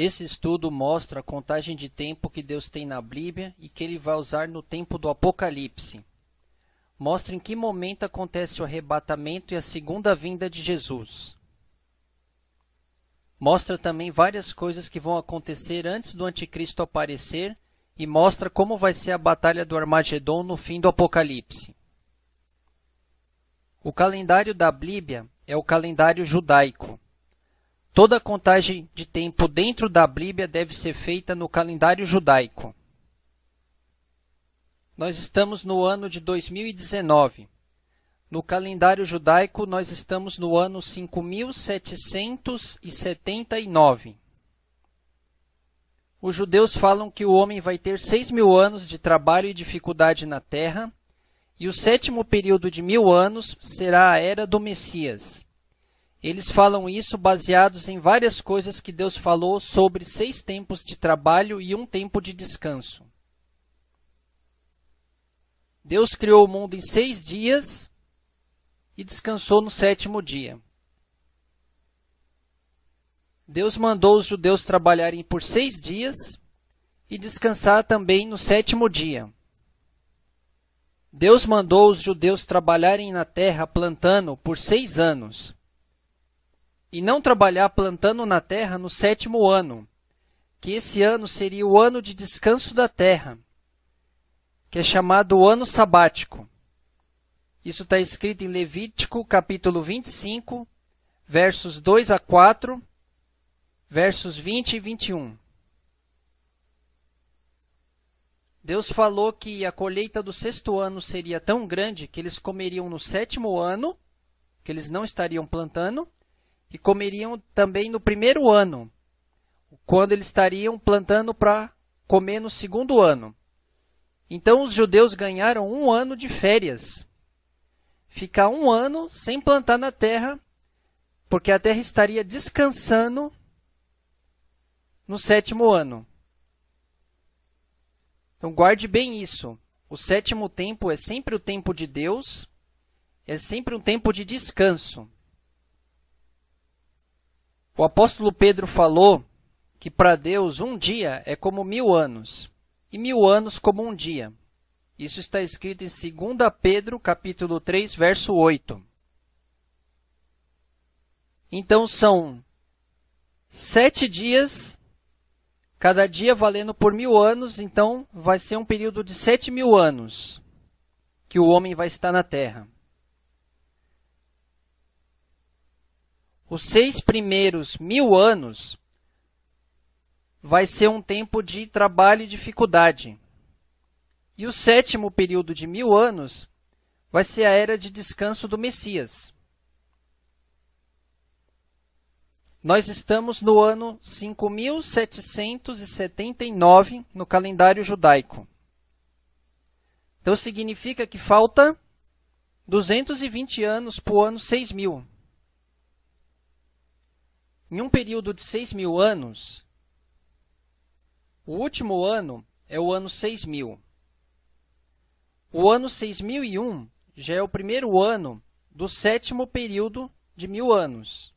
Esse estudo mostra a contagem de tempo que Deus tem na Bíblia e que ele vai usar no tempo do Apocalipse. Mostra em que momento acontece o arrebatamento e a segunda vinda de Jesus. Mostra também várias coisas que vão acontecer antes do anticristo aparecer e mostra como vai ser a batalha do Armagedon no fim do Apocalipse. O calendário da Bíblia é o calendário judaico. Toda a contagem de tempo dentro da Bíblia deve ser feita no calendário judaico. Nós estamos no ano de 2019. No calendário judaico, nós estamos no ano 5779. Os judeus falam que o homem vai ter seis mil anos de trabalho e dificuldade na terra, e o sétimo período de mil anos será a era do Messias. Eles falam isso baseados em várias coisas que Deus falou sobre seis tempos de trabalho e um tempo de descanso. Deus criou o mundo em seis dias e descansou no sétimo dia. Deus mandou os judeus trabalharem por seis dias e descansar também no sétimo dia. Deus mandou os judeus trabalharem na terra plantando por seis anos e não trabalhar plantando na terra no sétimo ano, que esse ano seria o ano de descanso da terra, que é chamado ano sabático. Isso está escrito em Levítico, capítulo 25, versos 2 a 4, versos 20 e 21. Deus falou que a colheita do sexto ano seria tão grande que eles comeriam no sétimo ano, que eles não estariam plantando, que comeriam também no primeiro ano, quando eles estariam plantando para comer no segundo ano. Então os judeus ganharam um ano de férias. Ficar um ano sem plantar na terra, porque a terra estaria descansando no sétimo ano. Então guarde bem isso. O sétimo tempo é sempre o tempo de Deus, é sempre um tempo de descanso. O apóstolo Pedro falou que para Deus um dia é como mil anos, e mil anos como um dia. Isso está escrito em 2 Pedro, capítulo 3, verso 8. Então são sete dias, cada dia valendo por mil anos, então vai ser um período de sete mil anos que o homem vai estar na terra. os seis primeiros mil anos vai ser um tempo de trabalho e dificuldade. E o sétimo período de mil anos vai ser a era de descanso do Messias. Nós estamos no ano 5779 no calendário judaico. Então significa que falta 220 anos para o ano 6000. Em um período de 6 mil anos, o último ano é o ano 6000. O ano 6001 já é o primeiro ano do sétimo período de mil anos.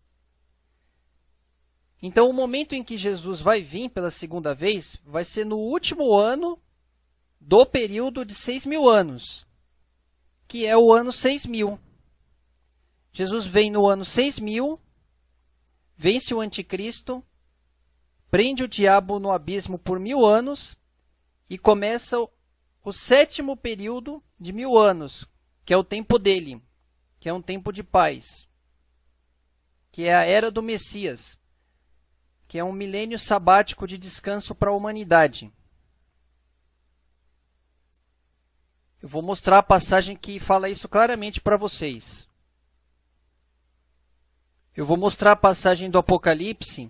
Então, o momento em que Jesus vai vir pela segunda vez vai ser no último ano do período de 6 mil anos, que é o ano 6000. Jesus vem no ano 6000 vence o anticristo, prende o diabo no abismo por mil anos e começa o, o sétimo período de mil anos, que é o tempo dele, que é um tempo de paz, que é a era do Messias, que é um milênio sabático de descanso para a humanidade. Eu vou mostrar a passagem que fala isso claramente para vocês. Eu vou mostrar a passagem do Apocalipse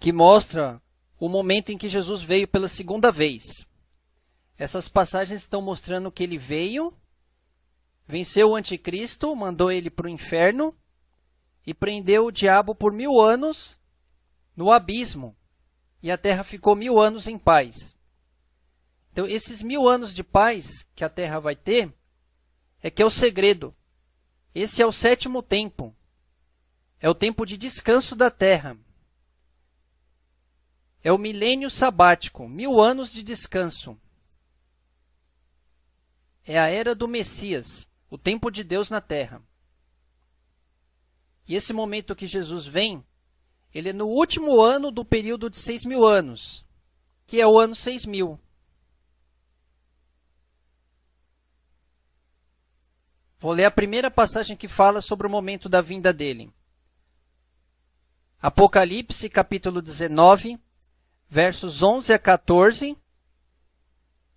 que mostra o momento em que Jesus veio pela segunda vez. Essas passagens estão mostrando que ele veio, venceu o anticristo, mandou ele para o inferno e prendeu o diabo por mil anos no abismo. E a terra ficou mil anos em paz. Então, esses mil anos de paz que a terra vai ter é que é o segredo. Esse é o sétimo tempo. É o tempo de descanso da terra. É o milênio sabático, mil anos de descanso. É a era do Messias, o tempo de Deus na terra. E esse momento que Jesus vem, ele é no último ano do período de seis mil anos, que é o ano seis mil. Vou ler a primeira passagem que fala sobre o momento da vinda dele. Apocalipse capítulo 19, versos 11 a 14,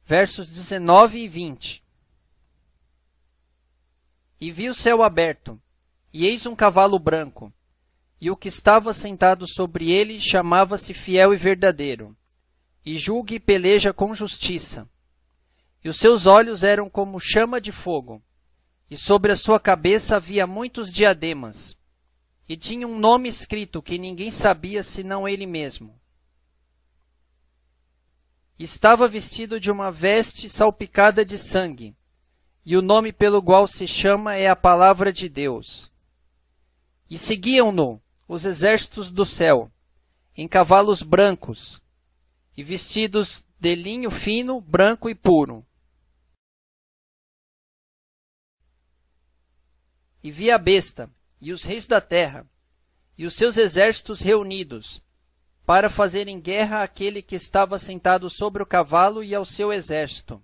versos 19 e 20. E vi o céu aberto, e eis um cavalo branco, e o que estava sentado sobre ele chamava-se Fiel e Verdadeiro, e julga e peleja com justiça. E os seus olhos eram como chama de fogo, e sobre a sua cabeça havia muitos diademas, e tinha um nome escrito que ninguém sabia senão ele mesmo. Estava vestido de uma veste salpicada de sangue, e o nome pelo qual se chama é a Palavra de Deus. E seguiam-no os exércitos do céu, em cavalos brancos, e vestidos de linho fino, branco e puro. E vi a besta, e os reis da terra, e os seus exércitos reunidos, para fazerem guerra àquele que estava sentado sobre o cavalo e ao seu exército.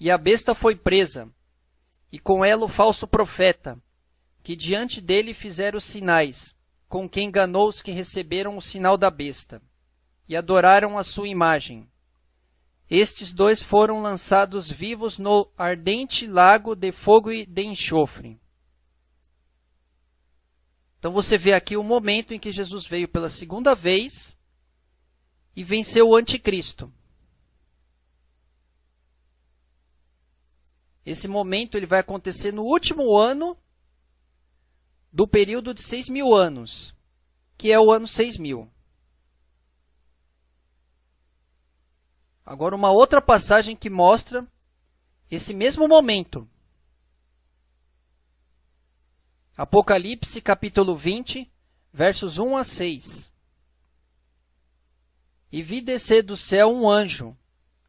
E a besta foi presa, e com ela o falso profeta, que diante dele fizeram os sinais, com quem enganou os que receberam o sinal da besta, e adoraram a sua imagem. Estes dois foram lançados vivos no ardente lago de fogo e de enxofre. Então você vê aqui o momento em que Jesus veio pela segunda vez e venceu o anticristo. Esse momento ele vai acontecer no último ano do período de 6 mil anos, que é o ano seis mil. Agora, uma outra passagem que mostra esse mesmo momento. Apocalipse capítulo 20, versos 1 a 6. E vi descer do céu um anjo,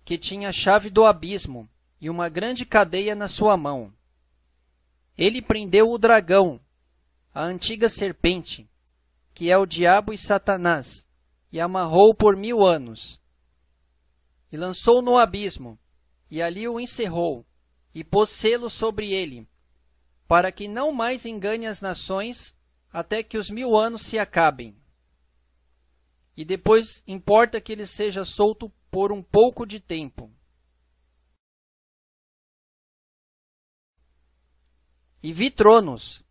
que tinha a chave do abismo e uma grande cadeia na sua mão. Ele prendeu o dragão, a antiga serpente, que é o diabo e Satanás, e amarrou por mil anos. E lançou no abismo, e ali o encerrou, e pôs selo sobre ele, para que não mais engane as nações até que os mil anos se acabem. E depois importa que ele seja solto por um pouco de tempo. E vi tronos,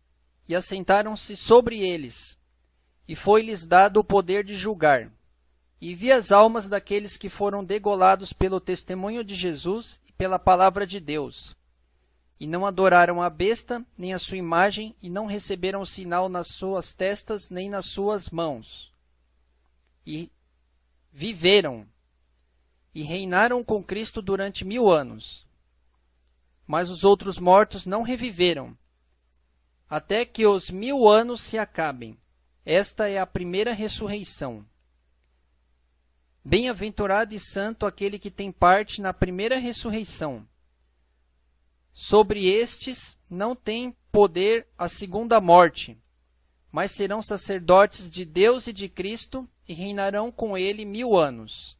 e assentaram-se sobre eles, e foi-lhes dado o poder de julgar. E vi as almas daqueles que foram degolados pelo testemunho de Jesus e pela palavra de Deus e não adoraram a besta, nem a sua imagem, e não receberam sinal nas suas testas, nem nas suas mãos. E viveram e reinaram com Cristo durante mil anos. Mas os outros mortos não reviveram, até que os mil anos se acabem. Esta é a primeira ressurreição. Bem-aventurado e santo aquele que tem parte na primeira ressurreição. Sobre estes não tem poder a segunda morte, mas serão sacerdotes de Deus e de Cristo e reinarão com ele mil anos.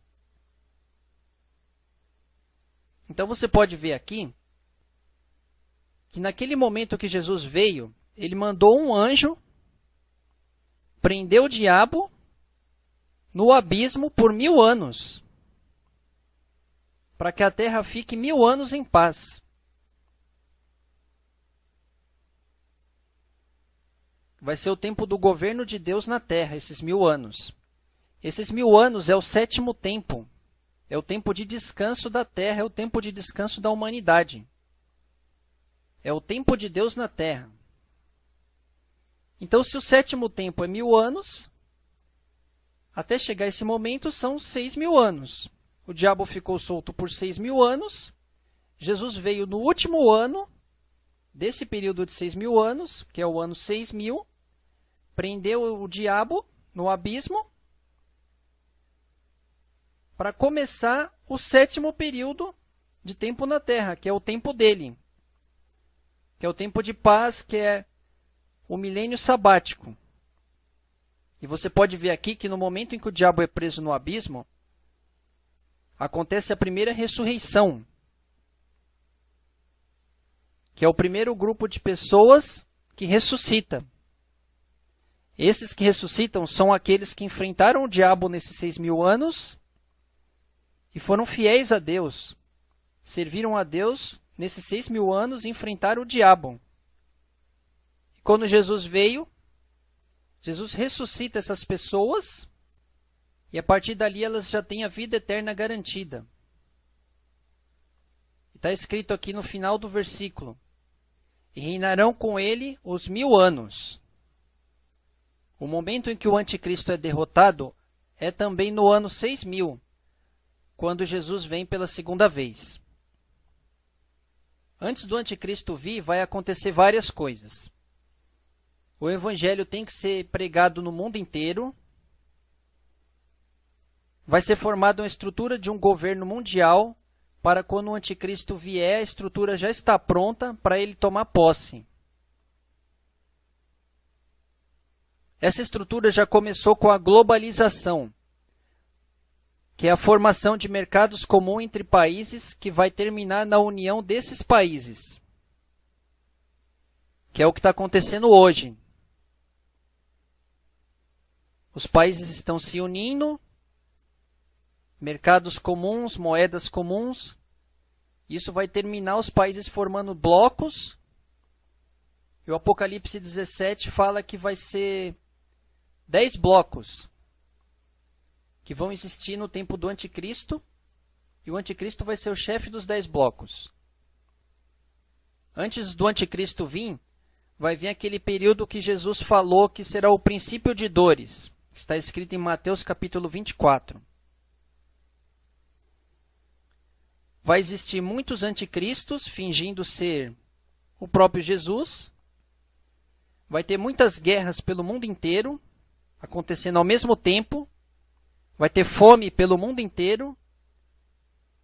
Então você pode ver aqui que naquele momento que Jesus veio, ele mandou um anjo, prendeu o diabo no abismo por mil anos, para que a terra fique mil anos em paz. vai ser o tempo do governo de Deus na terra, esses mil anos. Esses mil anos é o sétimo tempo. É o tempo de descanso da terra, é o tempo de descanso da humanidade. É o tempo de Deus na terra. Então, se o sétimo tempo é mil anos, até chegar esse momento são seis mil anos. O diabo ficou solto por seis mil anos. Jesus veio no último ano desse período de seis mil anos, que é o ano seis mil, prendeu o diabo no abismo para começar o sétimo período de tempo na terra, que é o tempo dele, que é o tempo de paz, que é o milênio sabático. E você pode ver aqui que no momento em que o diabo é preso no abismo, acontece a primeira ressurreição, que é o primeiro grupo de pessoas que ressuscita. Esses que ressuscitam são aqueles que enfrentaram o diabo nesses seis mil anos e foram fiéis a Deus. Serviram a Deus nesses seis mil anos e enfrentaram o diabo. E quando Jesus veio, Jesus ressuscita essas pessoas e a partir dali elas já têm a vida eterna garantida. Está escrito aqui no final do versículo: E reinarão com ele os mil anos. O momento em que o anticristo é derrotado é também no ano 6000, quando Jesus vem pela segunda vez. Antes do anticristo vir, vai acontecer várias coisas. O evangelho tem que ser pregado no mundo inteiro. Vai ser formada uma estrutura de um governo mundial para quando o anticristo vier, a estrutura já está pronta para ele tomar posse. Essa estrutura já começou com a globalização, que é a formação de mercados comuns entre países que vai terminar na união desses países, que é o que está acontecendo hoje. Os países estão se unindo, mercados comuns, moedas comuns. Isso vai terminar os países formando blocos. E o Apocalipse 17 fala que vai ser dez blocos que vão existir no tempo do anticristo, e o anticristo vai ser o chefe dos dez blocos. Antes do anticristo vir, vai vir aquele período que Jesus falou que será o princípio de dores, que está escrito em Mateus capítulo 24. Vai existir muitos anticristos fingindo ser o próprio Jesus. Vai ter muitas guerras pelo mundo inteiro, acontecendo ao mesmo tempo. Vai ter fome pelo mundo inteiro,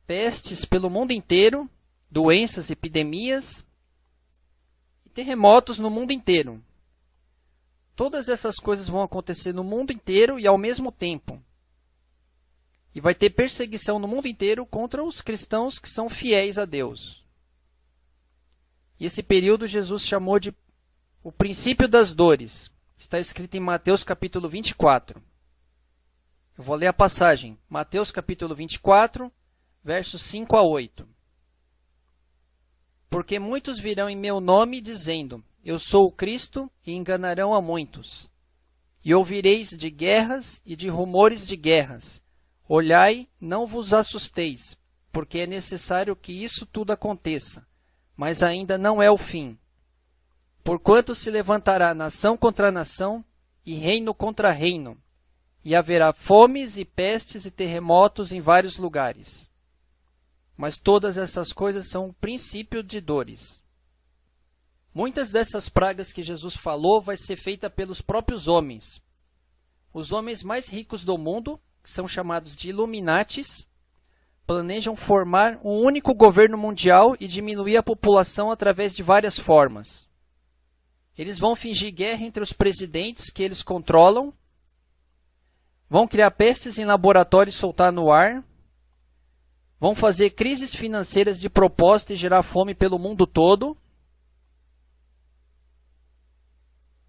pestes pelo mundo inteiro, doenças, epidemias e terremotos no mundo inteiro. Todas essas coisas vão acontecer no mundo inteiro e ao mesmo tempo. E vai ter perseguição no mundo inteiro contra os cristãos que são fiéis a Deus. E esse período Jesus chamou de o princípio das dores está escrito em Mateus capítulo 24. Eu vou ler a passagem. Mateus capítulo 24, versos 5 a 8. Porque muitos virão em meu nome dizendo: Eu sou o Cristo, e enganarão a muitos. E ouvireis de guerras e de rumores de guerras. Olhai, não vos assusteis, porque é necessário que isso tudo aconteça, mas ainda não é o fim. Porquanto se levantará nação contra nação e reino contra reino, e haverá fomes e pestes e terremotos em vários lugares. Mas todas essas coisas são o um princípio de dores. Muitas dessas pragas que Jesus falou vai ser feita pelos próprios homens. Os homens mais ricos do mundo, que são chamados de Illuminates, planejam formar um único governo mundial e diminuir a população através de várias formas. Eles vão fingir guerra entre os presidentes que eles controlam, vão criar pestes em laboratório e soltar no ar, vão fazer crises financeiras de propósito e gerar fome pelo mundo todo.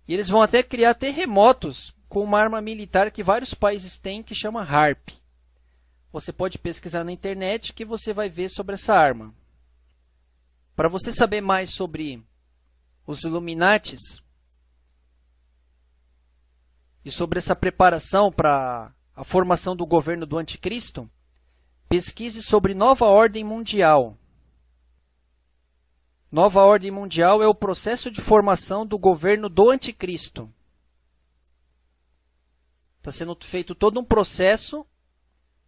E eles vão até criar terremotos com uma arma militar que vários países têm que chama HARP. Você pode pesquisar na internet que você vai ver sobre essa arma. Para você saber mais sobre os Illuminates, e sobre essa preparação para a formação do governo do anticristo, pesquise sobre Nova Ordem Mundial. Nova Ordem Mundial é o processo de formação do governo do anticristo. Está sendo feito todo um processo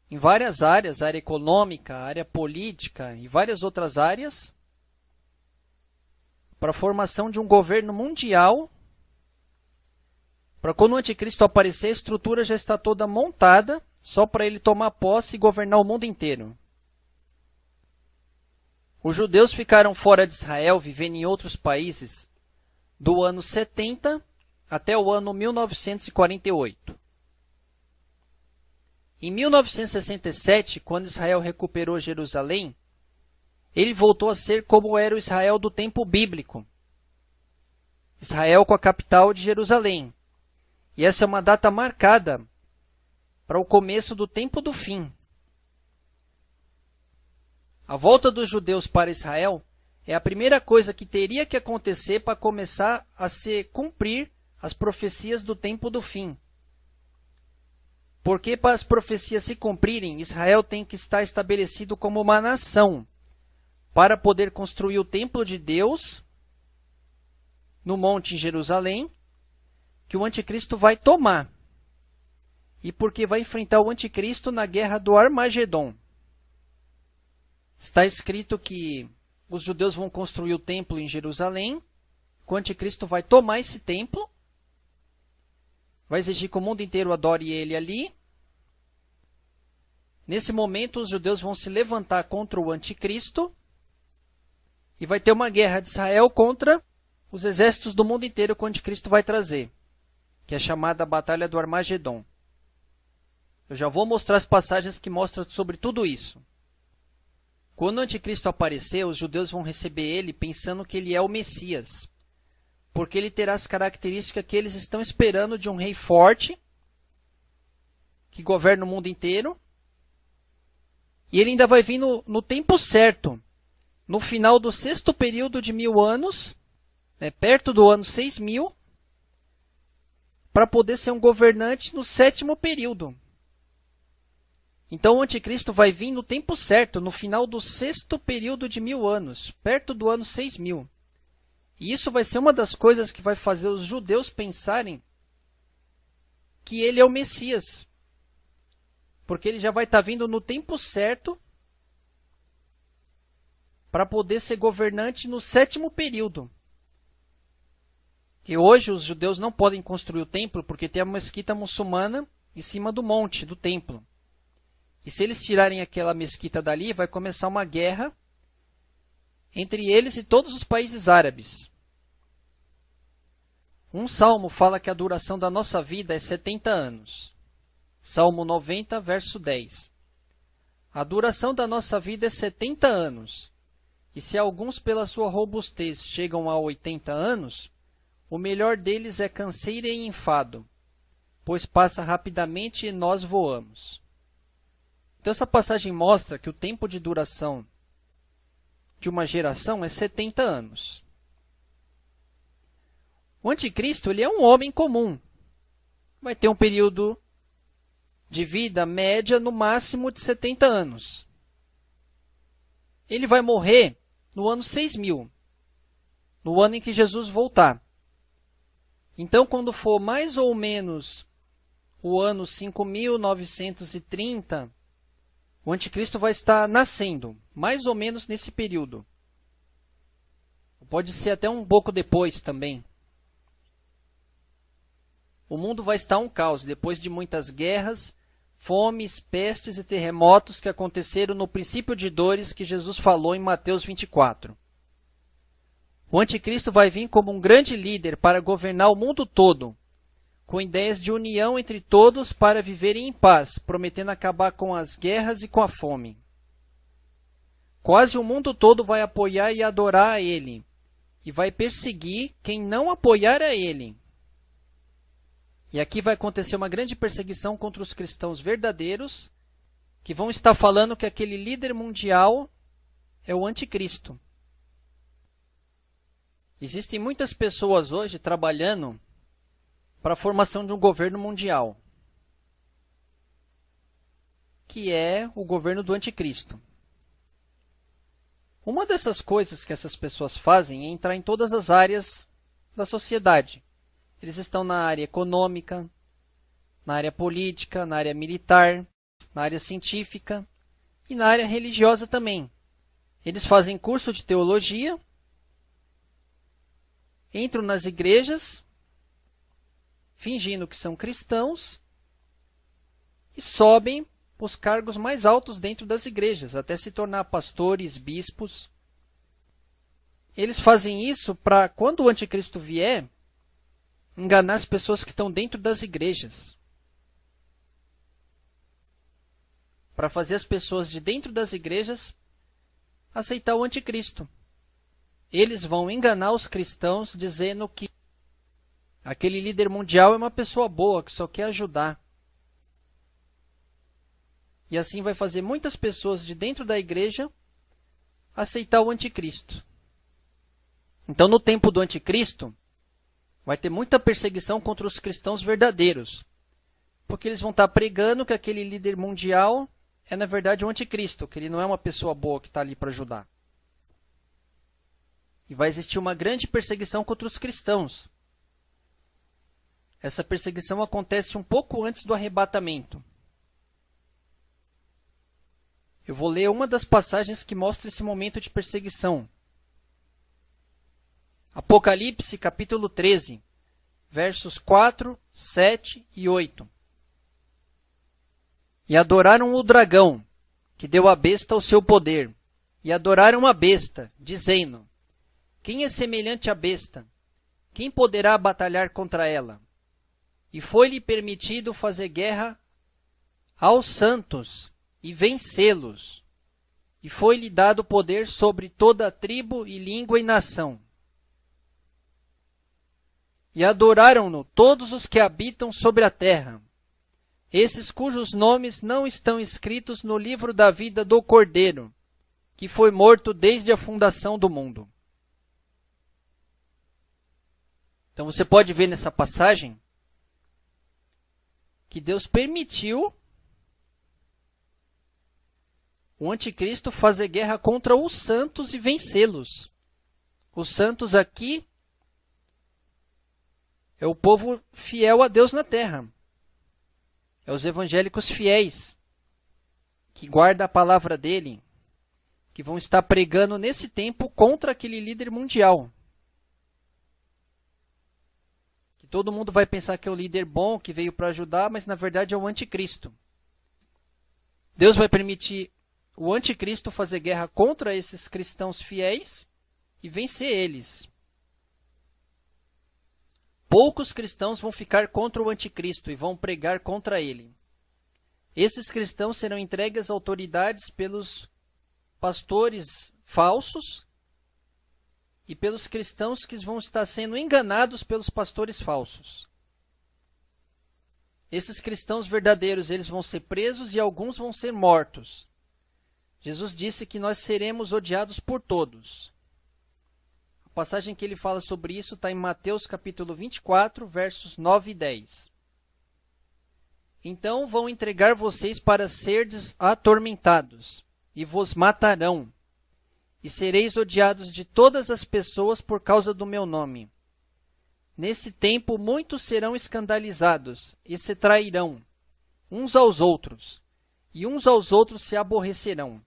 em várias áreas, área econômica, área política e várias outras áreas, para a formação de um governo mundial. Para quando o anticristo aparecer, a estrutura já está toda montada, só para ele tomar posse e governar o mundo inteiro. Os judeus ficaram fora de Israel, vivendo em outros países, do ano 70 até o ano 1948. Em 1967, quando Israel recuperou Jerusalém, ele voltou a ser como era o Israel do tempo bíblico. Israel com a capital de Jerusalém. E essa é uma data marcada para o começo do tempo do fim. A volta dos judeus para Israel é a primeira coisa que teria que acontecer para começar a se cumprir as profecias do tempo do fim. Porque para as profecias se cumprirem, Israel tem que estar estabelecido como uma nação para poder construir o templo de Deus no monte em Jerusalém, que o anticristo vai tomar. E porque vai enfrentar o anticristo na guerra do Armagedon. Está escrito que os judeus vão construir o templo em Jerusalém, que o anticristo vai tomar esse templo, vai exigir que o mundo inteiro adore ele ali. Nesse momento, os judeus vão se levantar contra o anticristo, e vai ter uma guerra de Israel contra os exércitos do mundo inteiro que o anticristo vai trazer, que é chamada Batalha do Armagedon. Eu já vou mostrar as passagens que mostram sobre tudo isso. Quando o anticristo aparecer, os judeus vão receber ele pensando que ele é o Messias, porque ele terá as características que eles estão esperando de um rei forte, que governa o mundo inteiro, e ele ainda vai vir no, no tempo certo, no final do sexto período de mil anos, né, perto do ano 6000, para poder ser um governante no sétimo período. Então o anticristo vai vir no tempo certo, no final do sexto período de mil anos, perto do ano 6000. E isso vai ser uma das coisas que vai fazer os judeus pensarem que ele é o Messias. Porque ele já vai estar tá vindo no tempo certo para poder ser governante no sétimo período. Que hoje os judeus não podem construir o templo porque tem a mesquita muçulmana em cima do monte do templo. E se eles tirarem aquela mesquita dali, vai começar uma guerra entre eles e todos os países árabes. Um salmo fala que a duração da nossa vida é 70 anos. Salmo 90, verso 10. A duração da nossa vida é 70 anos e se alguns pela sua robustez chegam a 80 anos, o melhor deles é canseira e enfado, pois passa rapidamente e nós voamos. Então essa passagem mostra que o tempo de duração de uma geração é 70 anos. O anticristo ele é um homem comum. Vai ter um período de vida média no máximo de 70 anos. Ele vai morrer no ano 6000, no ano em que Jesus voltar. Então, quando for mais ou menos o ano 5930, o anticristo vai estar nascendo, mais ou menos nesse período. Pode ser até um pouco depois também. O mundo vai estar um caos depois de muitas guerras fomes, pestes e terremotos que aconteceram no princípio de dores que Jesus falou em Mateus 24. O anticristo vai vir como um grande líder para governar o mundo todo, com ideias de união entre todos para viverem em paz, prometendo acabar com as guerras e com a fome. Quase o mundo todo vai apoiar e adorar a ele, e vai perseguir quem não apoiar a ele. E aqui vai acontecer uma grande perseguição contra os cristãos verdadeiros, que vão estar falando que aquele líder mundial é o anticristo. Existem muitas pessoas hoje trabalhando para a formação de um governo mundial, que é o governo do anticristo. Uma dessas coisas que essas pessoas fazem é entrar em todas as áreas da sociedade eles estão na área econômica, na área política, na área militar, na área científica e na área religiosa também. Eles fazem curso de teologia, entram nas igrejas, fingindo que são cristãos e sobem os cargos mais altos dentro das igrejas, até se tornar pastores, bispos. Eles fazem isso para quando o anticristo vier, enganar as pessoas que estão dentro das igrejas. Para fazer as pessoas de dentro das igrejas aceitar o anticristo. Eles vão enganar os cristãos dizendo que aquele líder mundial é uma pessoa boa que só quer ajudar. E assim vai fazer muitas pessoas de dentro da igreja aceitar o anticristo. Então, no tempo do anticristo, vai ter muita perseguição contra os cristãos verdadeiros. Porque eles vão estar pregando que aquele líder mundial é, na verdade, o um anticristo, que ele não é uma pessoa boa que está ali para ajudar. E vai existir uma grande perseguição contra os cristãos. Essa perseguição acontece um pouco antes do arrebatamento. Eu vou ler uma das passagens que mostra esse momento de perseguição. Apocalipse capítulo 13, versos 4, 7 e 8. E adoraram o dragão, que deu à besta o seu poder, e adoraram a besta, dizendo: Quem é semelhante à besta? Quem poderá batalhar contra ela? E foi-lhe permitido fazer guerra aos santos e vencê-los. E foi-lhe dado poder sobre toda a tribo e língua e nação e adoraram-no todos os que habitam sobre a terra, esses cujos nomes não estão escritos no livro da vida do Cordeiro, que foi morto desde a fundação do mundo. Então você pode ver nessa passagem que Deus permitiu o anticristo fazer guerra contra os santos e vencê-los. Os santos aqui é o povo fiel a Deus na terra. É os evangélicos fiéis que guarda a palavra dele, que vão estar pregando nesse tempo contra aquele líder mundial. Que todo mundo vai pensar que é um líder bom, que veio para ajudar, mas na verdade é o um anticristo. Deus vai permitir o anticristo fazer guerra contra esses cristãos fiéis e vencer eles poucos cristãos vão ficar contra o anticristo e vão pregar contra ele. Esses cristãos serão entregues às autoridades pelos pastores falsos e pelos cristãos que vão estar sendo enganados pelos pastores falsos. Esses cristãos verdadeiros, eles vão ser presos e alguns vão ser mortos. Jesus disse que nós seremos odiados por todos. A passagem que ele fala sobre isso está em Mateus capítulo 24, versos 9 e 10. Então vão entregar vocês para serdes atormentados, e vos matarão, e sereis odiados de todas as pessoas por causa do meu nome. Nesse tempo muitos serão escandalizados, e se trairão, uns aos outros, e uns aos outros se aborrecerão.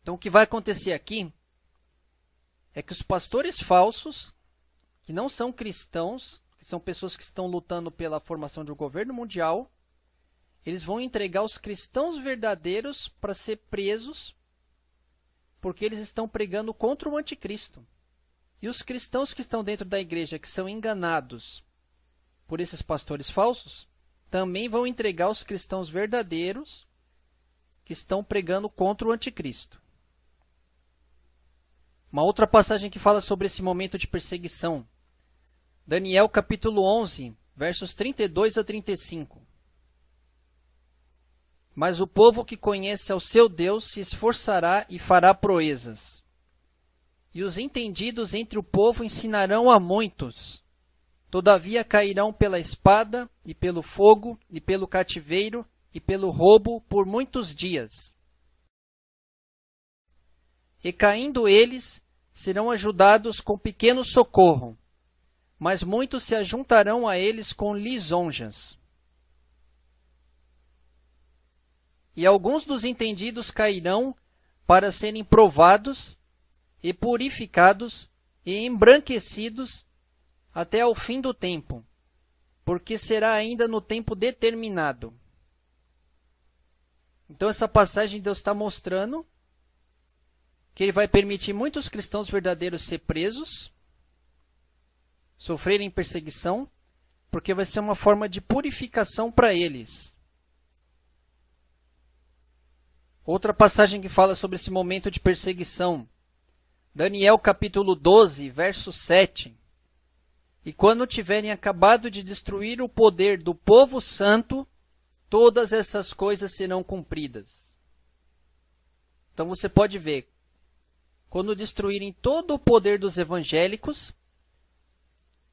Então o que vai acontecer aqui é que os pastores falsos, que não são cristãos, que são pessoas que estão lutando pela formação de um governo mundial, eles vão entregar os cristãos verdadeiros para ser presos, porque eles estão pregando contra o anticristo. E os cristãos que estão dentro da igreja, que são enganados por esses pastores falsos, também vão entregar os cristãos verdadeiros que estão pregando contra o anticristo. Uma outra passagem que fala sobre esse momento de perseguição. Daniel capítulo 11, versos 32 a 35. Mas o povo que conhece ao seu Deus se esforçará e fará proezas. E os entendidos entre o povo ensinarão a muitos. Todavia cairão pela espada, e pelo fogo, e pelo cativeiro, e pelo roubo por muitos dias. E caindo eles, serão ajudados com pequeno socorro, mas muitos se ajuntarão a eles com lisonjas. E alguns dos entendidos cairão para serem provados e purificados e embranquecidos até ao fim do tempo, porque será ainda no tempo determinado. Então, essa passagem Deus está mostrando que ele vai permitir muitos cristãos verdadeiros ser presos, sofrerem perseguição, porque vai ser uma forma de purificação para eles. Outra passagem que fala sobre esse momento de perseguição. Daniel capítulo 12, verso 7. E quando tiverem acabado de destruir o poder do povo santo, todas essas coisas serão cumpridas. Então você pode ver, quando destruírem todo o poder dos evangélicos,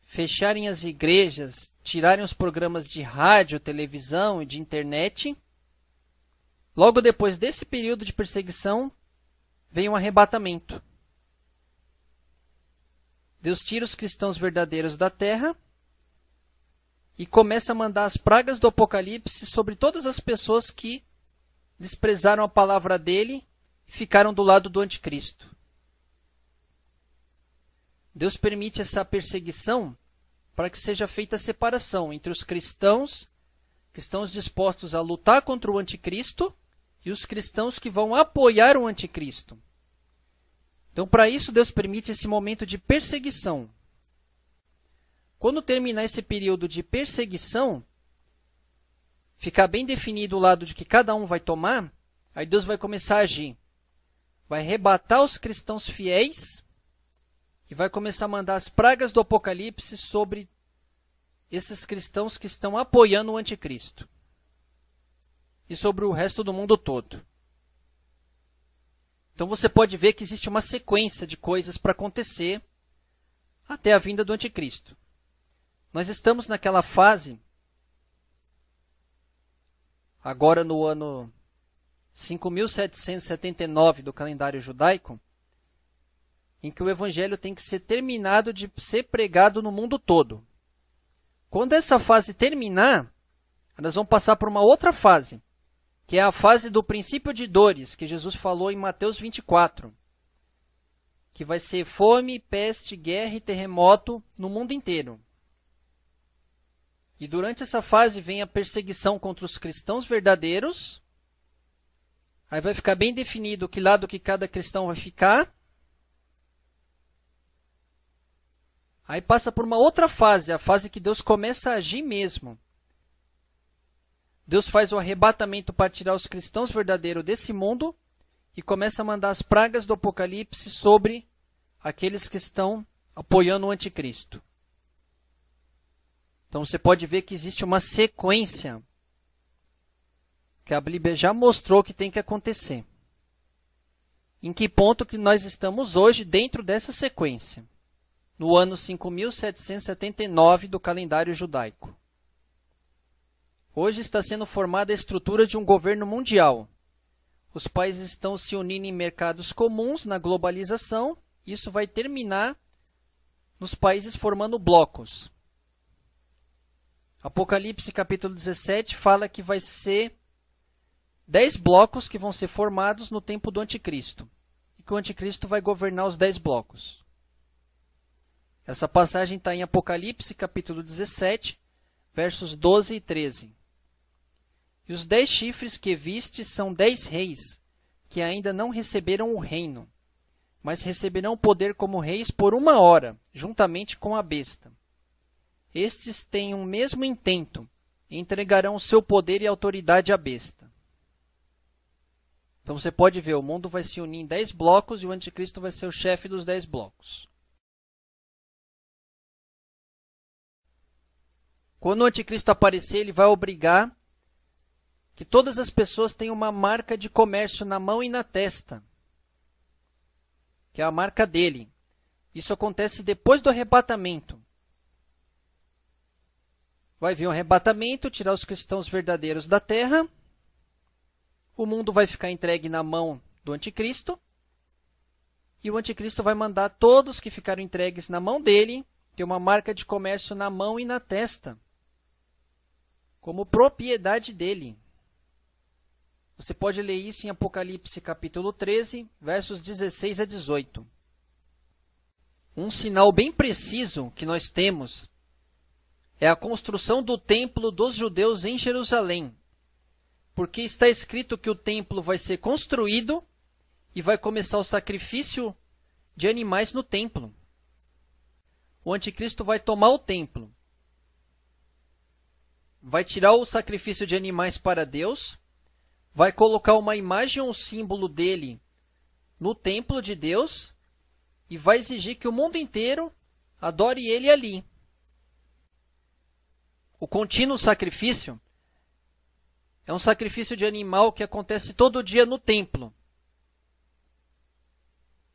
fecharem as igrejas, tirarem os programas de rádio, televisão e de internet. Logo depois desse período de perseguição, vem um arrebatamento. Deus tira os cristãos verdadeiros da terra e começa a mandar as pragas do Apocalipse sobre todas as pessoas que desprezaram a palavra dele e ficaram do lado do anticristo. Deus permite essa perseguição para que seja feita a separação entre os cristãos que estão dispostos a lutar contra o anticristo e os cristãos que vão apoiar o anticristo. Então, para isso, Deus permite esse momento de perseguição. Quando terminar esse período de perseguição, ficar bem definido o lado de que cada um vai tomar, aí Deus vai começar a agir. Vai arrebatar os cristãos fiéis e vai começar a mandar as pragas do Apocalipse sobre esses cristãos que estão apoiando o anticristo e sobre o resto do mundo todo. Então você pode ver que existe uma sequência de coisas para acontecer até a vinda do anticristo. Nós estamos naquela fase agora no ano 5779 do calendário judaico, em que o evangelho tem que ser terminado de ser pregado no mundo todo. Quando essa fase terminar, nós vamos passar por uma outra fase, que é a fase do princípio de dores, que Jesus falou em Mateus 24, que vai ser fome, peste, guerra e terremoto no mundo inteiro. E durante essa fase vem a perseguição contra os cristãos verdadeiros. Aí vai ficar bem definido que lado que cada cristão vai ficar Aí passa por uma outra fase, a fase que Deus começa a agir mesmo. Deus faz o arrebatamento para tirar os cristãos verdadeiros desse mundo e começa a mandar as pragas do Apocalipse sobre aqueles que estão apoiando o anticristo. Então você pode ver que existe uma sequência que a Bíblia já mostrou que tem que acontecer. Em que ponto que nós estamos hoje dentro dessa sequência? no ano 5779 do calendário judaico. Hoje está sendo formada a estrutura de um governo mundial. Os países estão se unindo em mercados comuns na globalização. Isso vai terminar nos países formando blocos. Apocalipse capítulo 17 fala que vai ser dez blocos que vão ser formados no tempo do anticristo. E que o anticristo vai governar os dez blocos. Essa passagem está em Apocalipse, capítulo 17, versos 12 e 13. E os dez chifres que viste são dez reis, que ainda não receberam o reino, mas receberão poder como reis por uma hora, juntamente com a besta. Estes têm o um mesmo intento, e entregarão seu poder e autoridade à besta. Então você pode ver, o mundo vai se unir em dez blocos e o anticristo vai ser o chefe dos dez blocos. Quando o anticristo aparecer, ele vai obrigar que todas as pessoas tenham uma marca de comércio na mão e na testa, que é a marca dele. Isso acontece depois do arrebatamento. Vai vir um arrebatamento, tirar os cristãos verdadeiros da terra. O mundo vai ficar entregue na mão do anticristo. E o anticristo vai mandar todos que ficaram entregues na mão dele ter uma marca de comércio na mão e na testa como propriedade dele. Você pode ler isso em Apocalipse capítulo 13, versos 16 a 18. Um sinal bem preciso que nós temos é a construção do templo dos judeus em Jerusalém, porque está escrito que o templo vai ser construído e vai começar o sacrifício de animais no templo. O anticristo vai tomar o templo vai tirar o sacrifício de animais para Deus, vai colocar uma imagem ou um símbolo dele no templo de Deus e vai exigir que o mundo inteiro adore ele ali. O contínuo sacrifício é um sacrifício de animal que acontece todo dia no templo,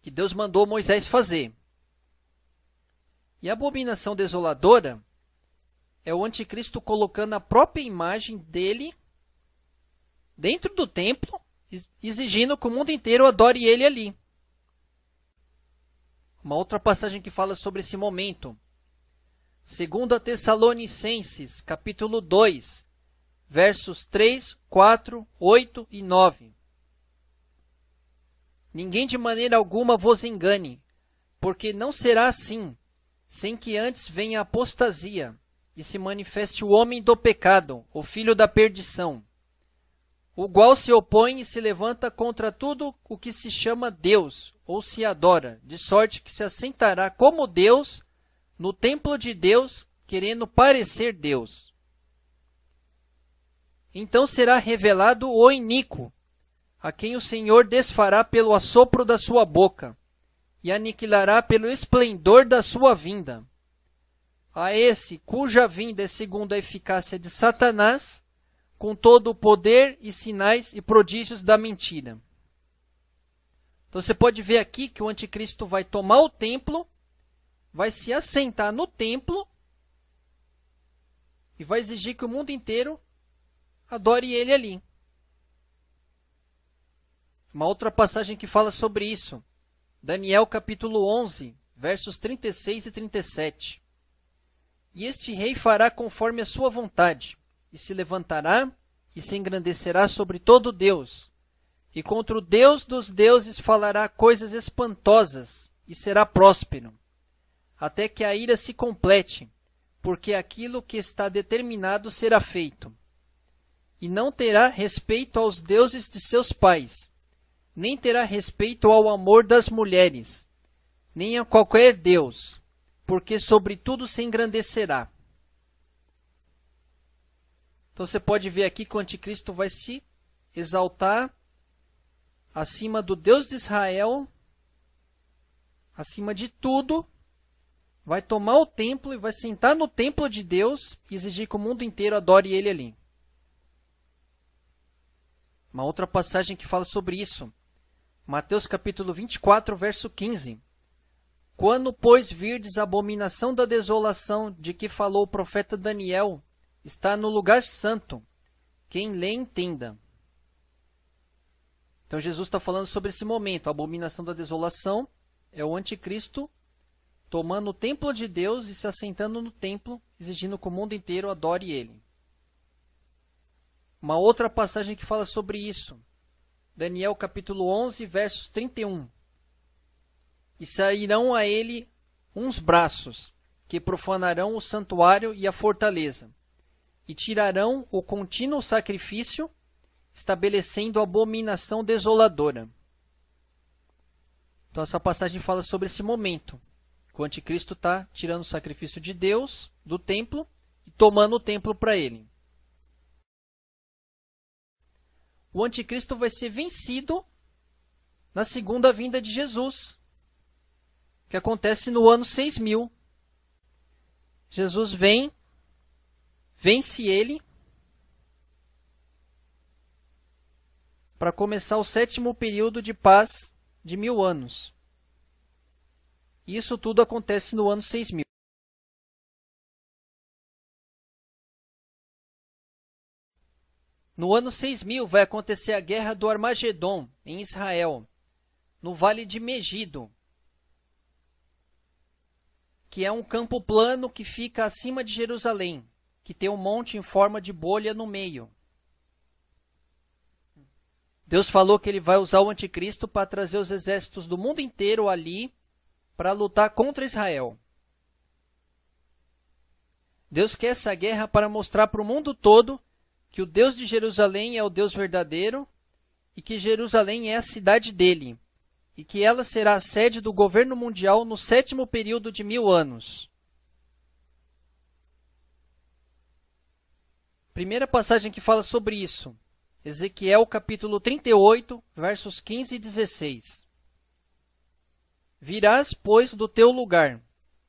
que Deus mandou Moisés fazer. E a abominação desoladora é o anticristo colocando a própria imagem dele dentro do templo, exigindo que o mundo inteiro adore ele ali. Uma outra passagem que fala sobre esse momento. 2 Tessalonicenses, capítulo 2, versos 3, 4, 8 e 9. Ninguém de maneira alguma vos engane, porque não será assim, sem que antes venha a apostasia e se manifeste o homem do pecado, o filho da perdição, o qual se opõe e se levanta contra tudo o que se chama Deus ou se adora, de sorte que se assentará como Deus no templo de Deus, querendo parecer Deus. Então será revelado o iníquo, a quem o Senhor desfará pelo assopro da sua boca, e aniquilará pelo esplendor da sua vinda a esse cuja vinda é segundo a eficácia de Satanás, com todo o poder e sinais e prodígios da mentira. Então você pode ver aqui que o anticristo vai tomar o templo, vai se assentar no templo e vai exigir que o mundo inteiro adore ele ali. Uma outra passagem que fala sobre isso. Daniel capítulo 11, versos 36 e 37. E este rei fará conforme a sua vontade, e se levantará e se engrandecerá sobre todo Deus. E contra o Deus dos deuses falará coisas espantosas, e será próspero, até que a ira se complete, porque aquilo que está determinado será feito. E não terá respeito aos deuses de seus pais, nem terá respeito ao amor das mulheres, nem a qualquer Deus, porque sobre tudo se engrandecerá. Então você pode ver aqui que o anticristo vai se exaltar acima do Deus de Israel, acima de tudo, vai tomar o templo e vai sentar no templo de Deus e exigir que o mundo inteiro adore ele ali. Uma outra passagem que fala sobre isso. Mateus capítulo 24, verso 15. Quando, pois, virdes a abominação da desolação de que falou o profeta Daniel, está no lugar santo. Quem lê, entenda. Então, Jesus está falando sobre esse momento. A abominação da desolação é o anticristo tomando o templo de Deus e se assentando no templo, exigindo que o mundo inteiro adore ele. Uma outra passagem que fala sobre isso. Daniel capítulo 11, versos 31 e sairão a ele uns braços, que profanarão o santuário e a fortaleza, e tirarão o contínuo sacrifício, estabelecendo abominação desoladora. Então, essa passagem fala sobre esse momento. O anticristo está tirando o sacrifício de Deus do templo e tomando o templo para ele. O anticristo vai ser vencido na segunda vinda de Jesus, que acontece no ano 6000. Jesus vem, vence ele, para começar o sétimo período de paz de mil anos. Isso tudo acontece no ano 6000. No ano 6000 vai acontecer a Guerra do Armagedon, em Israel, no Vale de Megido, que é um campo plano que fica acima de Jerusalém, que tem um monte em forma de bolha no meio. Deus falou que ele vai usar o anticristo para trazer os exércitos do mundo inteiro ali para lutar contra Israel. Deus quer essa guerra para mostrar para o mundo todo que o Deus de Jerusalém é o Deus verdadeiro e que Jerusalém é a cidade dele e que ela será a sede do governo mundial no sétimo período de mil anos. Primeira passagem que fala sobre isso, Ezequiel capítulo 38, versos 15 e 16. Virás, pois, do teu lugar,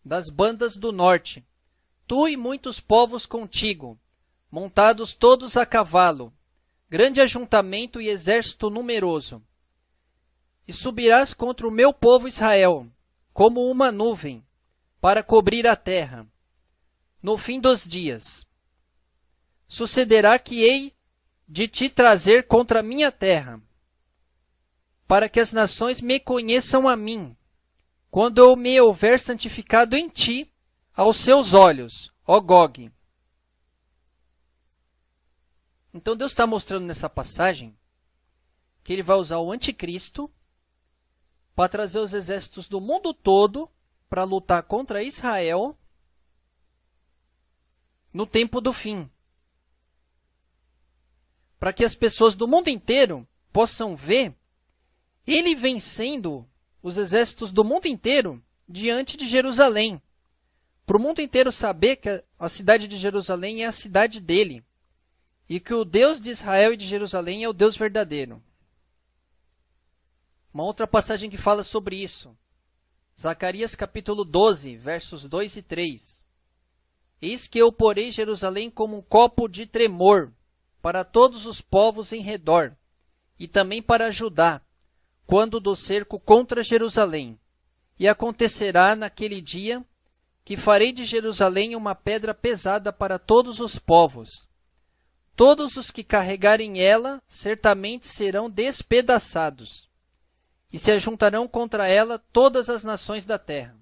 das bandas do norte, tu e muitos povos contigo, montados todos a cavalo, grande ajuntamento e exército numeroso e subirás contra o meu povo Israel, como uma nuvem, para cobrir a terra, no fim dos dias. Sucederá que hei de te trazer contra a minha terra, para que as nações me conheçam a mim, quando eu me houver santificado em ti, aos seus olhos, ó Gog. Então Deus está mostrando nessa passagem que ele vai usar o anticristo para trazer os exércitos do mundo todo para lutar contra Israel no tempo do fim. Para que as pessoas do mundo inteiro possam ver ele vencendo os exércitos do mundo inteiro diante de Jerusalém. Para o mundo inteiro saber que a cidade de Jerusalém é a cidade dele e que o Deus de Israel e de Jerusalém é o Deus verdadeiro. Uma outra passagem que fala sobre isso. Zacarias capítulo 12, versos 2 e 3. Eis que eu porei Jerusalém como um copo de tremor para todos os povos em redor, e também para Judá, quando do cerco contra Jerusalém. E acontecerá naquele dia que farei de Jerusalém uma pedra pesada para todos os povos. Todos os que carregarem ela certamente serão despedaçados e se ajuntarão contra ela todas as nações da terra.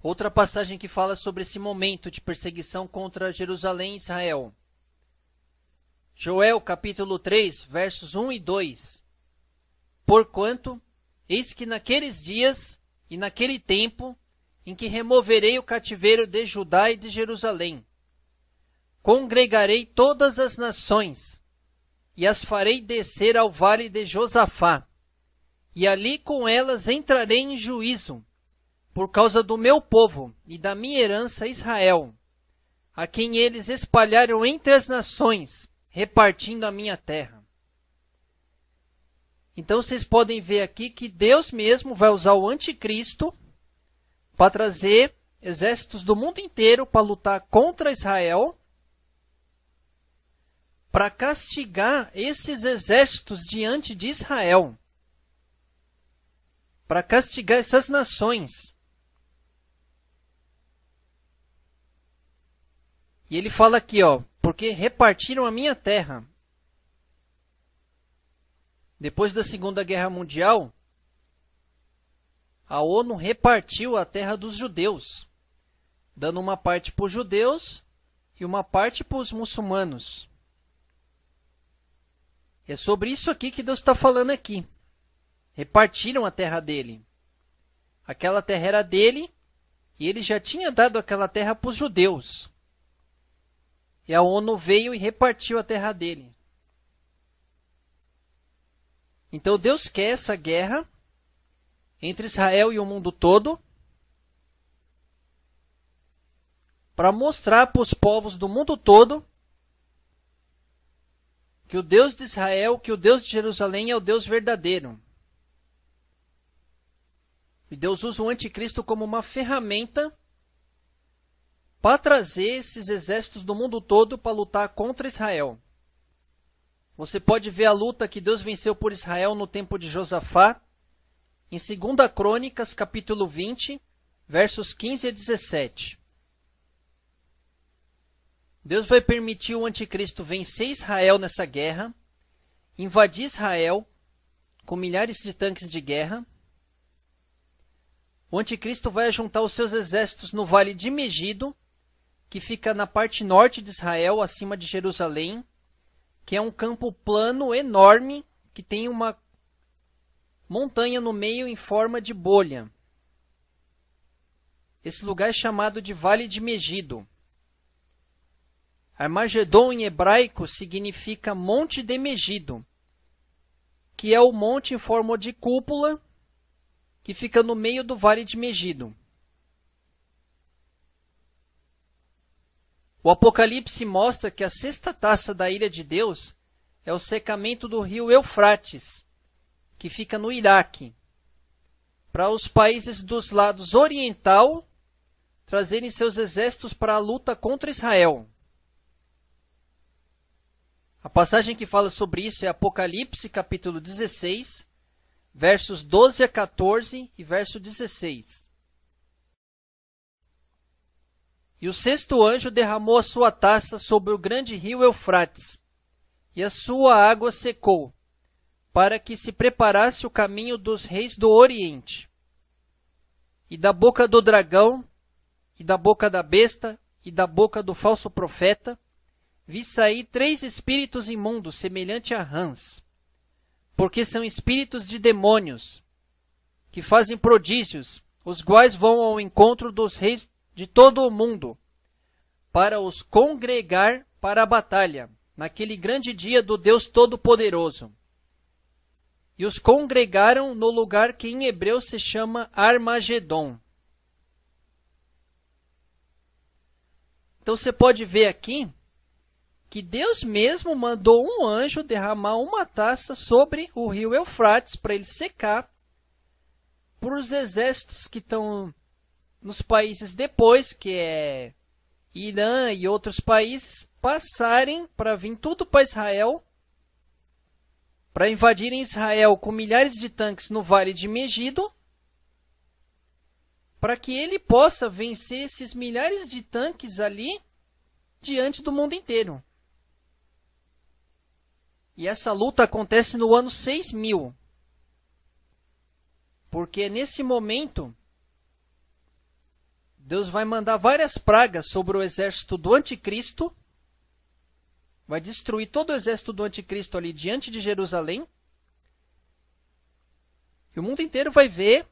Outra passagem que fala sobre esse momento de perseguição contra Jerusalém e Israel. Joel capítulo 3, versos 1 e 2. Porquanto, eis que naqueles dias e naquele tempo em que removerei o cativeiro de Judá e de Jerusalém, congregarei todas as nações e as farei descer ao vale de Josafá, e ali com elas entrarei em juízo, por causa do meu povo e da minha herança Israel, a quem eles espalharam entre as nações, repartindo a minha terra. Então vocês podem ver aqui que Deus mesmo vai usar o anticristo para trazer exércitos do mundo inteiro para lutar contra Israel para castigar esses exércitos diante de Israel, para castigar essas nações. E ele fala aqui, ó, porque repartiram a minha terra. Depois da Segunda Guerra Mundial, a ONU repartiu a terra dos judeus, dando uma parte para os judeus e uma parte para os muçulmanos. É sobre isso aqui que Deus está falando aqui. Repartiram a terra dele. Aquela terra era dele e ele já tinha dado aquela terra para os judeus. E a ONU veio e repartiu a terra dele. Então Deus quer essa guerra entre Israel e o mundo todo para mostrar para os povos do mundo todo que o Deus de Israel, que o Deus de Jerusalém é o Deus verdadeiro. E Deus usa o anticristo como uma ferramenta para trazer esses exércitos do mundo todo para lutar contra Israel. Você pode ver a luta que Deus venceu por Israel no tempo de Josafá, em 2 Crônicas, capítulo 20, versos 15 a 17. Deus vai permitir o anticristo vencer Israel nessa guerra, invadir Israel com milhares de tanques de guerra. O anticristo vai juntar os seus exércitos no vale de Megido, que fica na parte norte de Israel, acima de Jerusalém, que é um campo plano enorme que tem uma montanha no meio em forma de bolha. Esse lugar é chamado de Vale de Megido. Armagedon em hebraico significa Monte de Megido, que é o monte em forma de cúpula que fica no meio do Vale de Megido. O Apocalipse mostra que a sexta taça da ilha de Deus é o secamento do rio Eufrates, que fica no Iraque, para os países dos lados oriental trazerem seus exércitos para a luta contra Israel. A passagem que fala sobre isso é Apocalipse, capítulo 16, versos 12 a 14 e verso 16. E o sexto anjo derramou a sua taça sobre o grande rio Eufrates, e a sua água secou, para que se preparasse o caminho dos reis do Oriente. E da boca do dragão, e da boca da besta, e da boca do falso profeta, vi sair três espíritos imundos, semelhante a rãs, porque são espíritos de demônios, que fazem prodígios, os quais vão ao encontro dos reis de todo o mundo, para os congregar para a batalha, naquele grande dia do Deus Todo-Poderoso. E os congregaram no lugar que em hebreu se chama Armagedon. Então você pode ver aqui que Deus mesmo mandou um anjo derramar uma taça sobre o rio Eufrates para ele secar para os exércitos que estão nos países depois, que é Irã e outros países, passarem para vir tudo para Israel, para invadirem Israel com milhares de tanques no Vale de Megido, para que ele possa vencer esses milhares de tanques ali diante do mundo inteiro. E essa luta acontece no ano 6000. Porque nesse momento, Deus vai mandar várias pragas sobre o exército do anticristo. Vai destruir todo o exército do anticristo ali diante de Jerusalém. E o mundo inteiro vai ver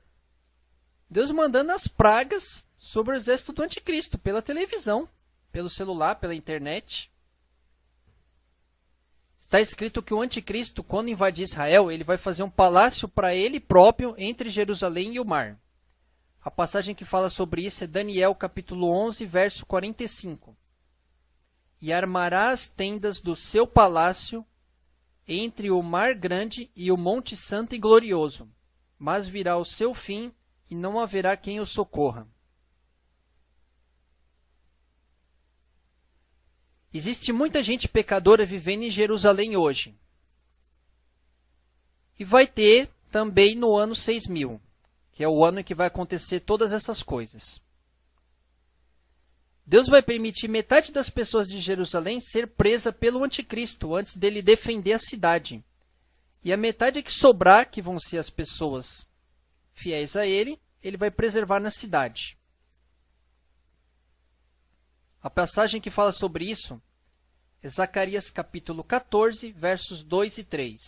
Deus mandando as pragas sobre o exército do anticristo pela televisão, pelo celular, pela internet. Está escrito que o anticristo, quando invadir Israel, ele vai fazer um palácio para ele próprio entre Jerusalém e o mar. A passagem que fala sobre isso é Daniel capítulo 11, verso 45. E armará as tendas do seu palácio entre o mar grande e o monte santo e glorioso, mas virá o seu fim e não haverá quem o socorra. Existe muita gente pecadora vivendo em Jerusalém hoje. E vai ter também no ano 6000, que é o ano em que vai acontecer todas essas coisas. Deus vai permitir metade das pessoas de Jerusalém ser presa pelo anticristo antes dele defender a cidade. E a metade que sobrar, que vão ser as pessoas fiéis a ele, ele vai preservar na cidade. A passagem que fala sobre isso é Zacarias capítulo 14, versos 2 e 3.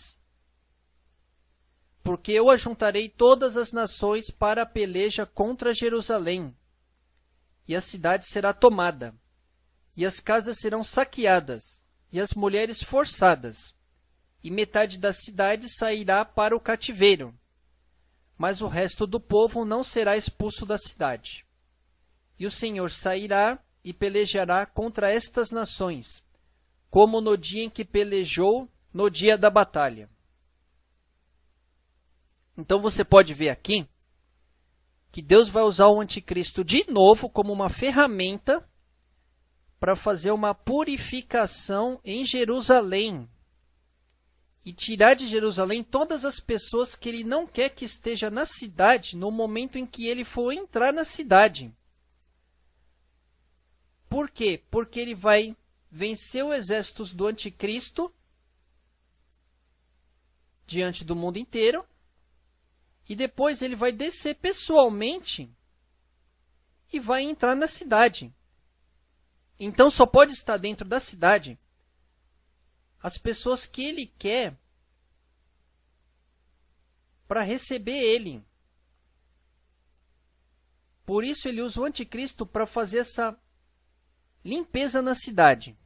Porque eu ajuntarei todas as nações para a peleja contra Jerusalém, e a cidade será tomada, e as casas serão saqueadas, e as mulheres forçadas, e metade da cidade sairá para o cativeiro, mas o resto do povo não será expulso da cidade. E o Senhor sairá e pelejará contra estas nações, como no dia em que pelejou no dia da batalha. Então você pode ver aqui que Deus vai usar o anticristo de novo como uma ferramenta para fazer uma purificação em Jerusalém e tirar de Jerusalém todas as pessoas que ele não quer que esteja na cidade no momento em que ele for entrar na cidade. Por quê? Porque ele vai vencer os exércitos do anticristo diante do mundo inteiro e depois ele vai descer pessoalmente e vai entrar na cidade. Então só pode estar dentro da cidade as pessoas que ele quer para receber ele. Por isso ele usa o anticristo para fazer essa Limpeza na cidade.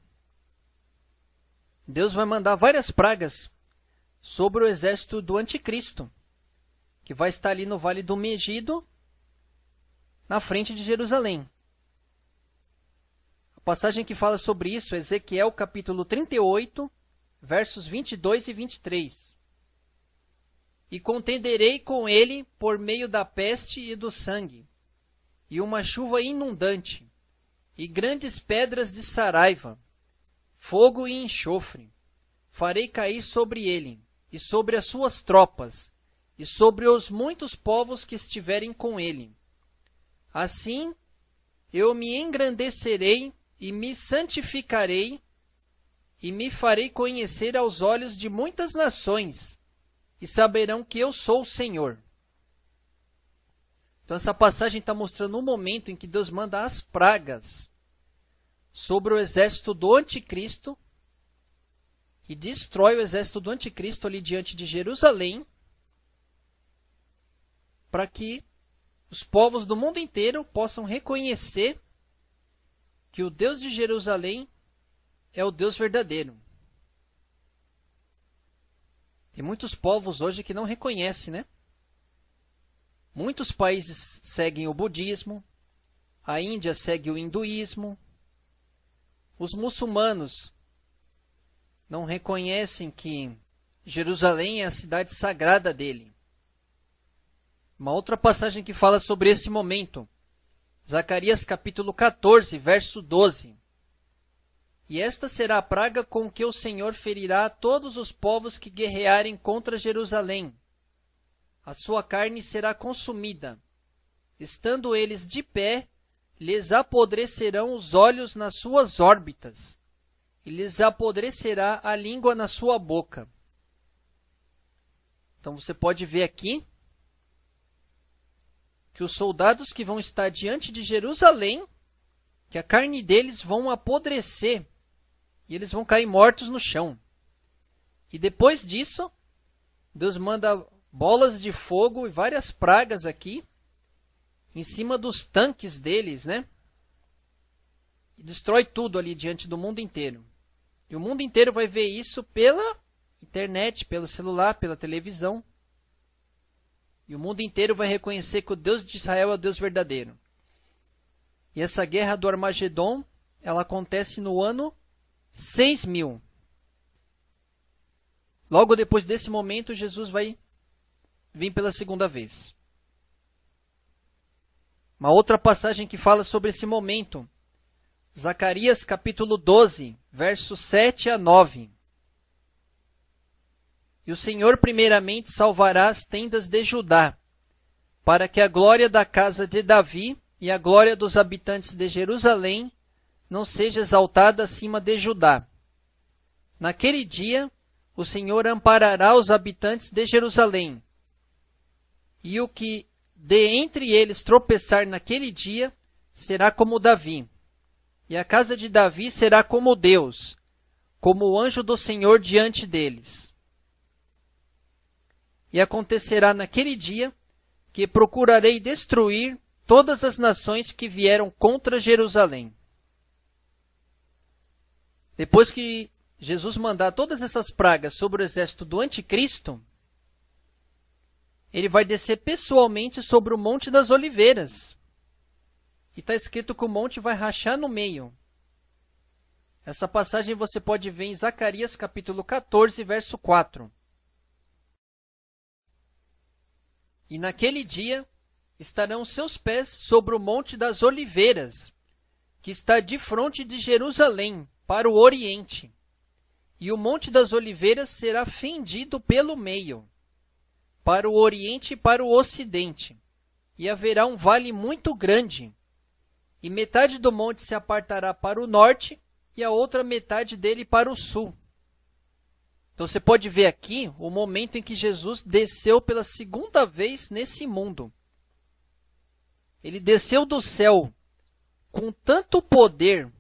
Deus vai mandar várias pragas sobre o exército do anticristo, que vai estar ali no Vale do Megido, na frente de Jerusalém. A passagem que fala sobre isso é Ezequiel capítulo 38, versos 22 e 23. E contenderei com ele por meio da peste e do sangue, e uma chuva inundante e grandes pedras de Saraiva, fogo e enxofre. Farei cair sobre ele, e sobre as suas tropas, e sobre os muitos povos que estiverem com ele. Assim eu me engrandecerei e me santificarei, e me farei conhecer aos olhos de muitas nações, e saberão que eu sou o Senhor. Então, essa passagem está mostrando um momento em que Deus manda as pragas sobre o exército do anticristo, e destrói o exército do anticristo ali diante de Jerusalém, para que os povos do mundo inteiro possam reconhecer que o Deus de Jerusalém é o Deus verdadeiro. Tem muitos povos hoje que não reconhecem, né? Muitos países seguem o budismo, a Índia segue o hinduísmo, os muçulmanos não reconhecem que Jerusalém é a cidade sagrada dele. Uma outra passagem que fala sobre esse momento, Zacarias capítulo 14, verso 12. E esta será a praga com que o Senhor ferirá todos os povos que guerrearem contra Jerusalém a sua carne será consumida. Estando eles de pé, lhes apodrecerão os olhos nas suas órbitas, e lhes apodrecerá a língua na sua boca. Então você pode ver aqui que os soldados que vão estar diante de Jerusalém, que a carne deles vão apodrecer e eles vão cair mortos no chão. E depois disso, Deus manda bolas de fogo e várias pragas aqui em cima dos tanques deles, né? E destrói tudo ali diante do mundo inteiro. E o mundo inteiro vai ver isso pela internet, pelo celular, pela televisão. E o mundo inteiro vai reconhecer que o Deus de Israel é o Deus verdadeiro. E essa guerra do Armagedon, ela acontece no ano 6000. Logo depois desse momento, Jesus vai vim pela segunda vez. Uma outra passagem que fala sobre esse momento. Zacarias capítulo 12, versos 7 a 9. E o Senhor primeiramente salvará as tendas de Judá, para que a glória da casa de Davi e a glória dos habitantes de Jerusalém não seja exaltada acima de Judá. Naquele dia, o Senhor amparará os habitantes de Jerusalém, e o que de entre eles tropeçar naquele dia será como Davi, e a casa de Davi será como Deus, como o anjo do Senhor diante deles. E acontecerá naquele dia que procurarei destruir todas as nações que vieram contra Jerusalém. Depois que Jesus mandar todas essas pragas sobre o exército do anticristo, ele vai descer pessoalmente sobre o Monte das Oliveiras. E está escrito que o monte vai rachar no meio. Essa passagem você pode ver em Zacarias capítulo 14, verso 4. E naquele dia estarão seus pés sobre o Monte das Oliveiras, que está de frente de Jerusalém, para o oriente. E o Monte das Oliveiras será fendido pelo meio para o Oriente e para o Ocidente, e haverá um vale muito grande, e metade do monte se apartará para o norte, e a outra metade dele para o sul. Então você pode ver aqui o momento em que Jesus desceu pela segunda vez nesse mundo. Ele desceu do céu com tanto poder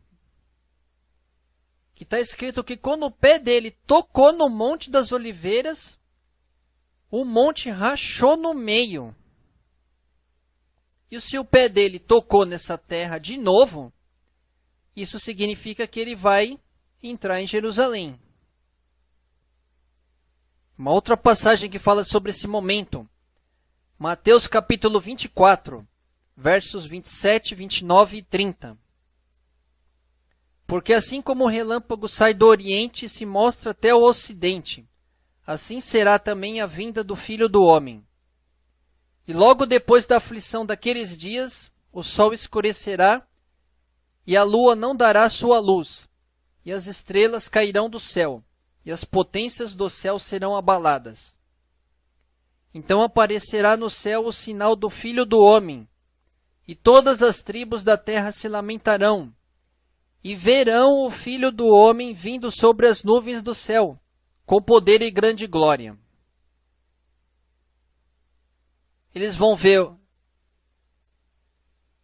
que está escrito que quando o pé dele tocou no Monte das Oliveiras, o monte rachou no meio. E se o pé dele tocou nessa terra de novo, isso significa que ele vai entrar em Jerusalém. Uma outra passagem que fala sobre esse momento. Mateus capítulo 24, versos 27, 29 e 30. Porque assim como o relâmpago sai do oriente e se mostra até o ocidente, assim será também a vinda do Filho do Homem. E logo depois da aflição daqueles dias, o sol escurecerá, e a lua não dará sua luz, e as estrelas cairão do céu, e as potências do céu serão abaladas. Então aparecerá no céu o sinal do Filho do Homem, e todas as tribos da terra se lamentarão, e verão o Filho do Homem vindo sobre as nuvens do céu com poder e grande glória. Eles vão ver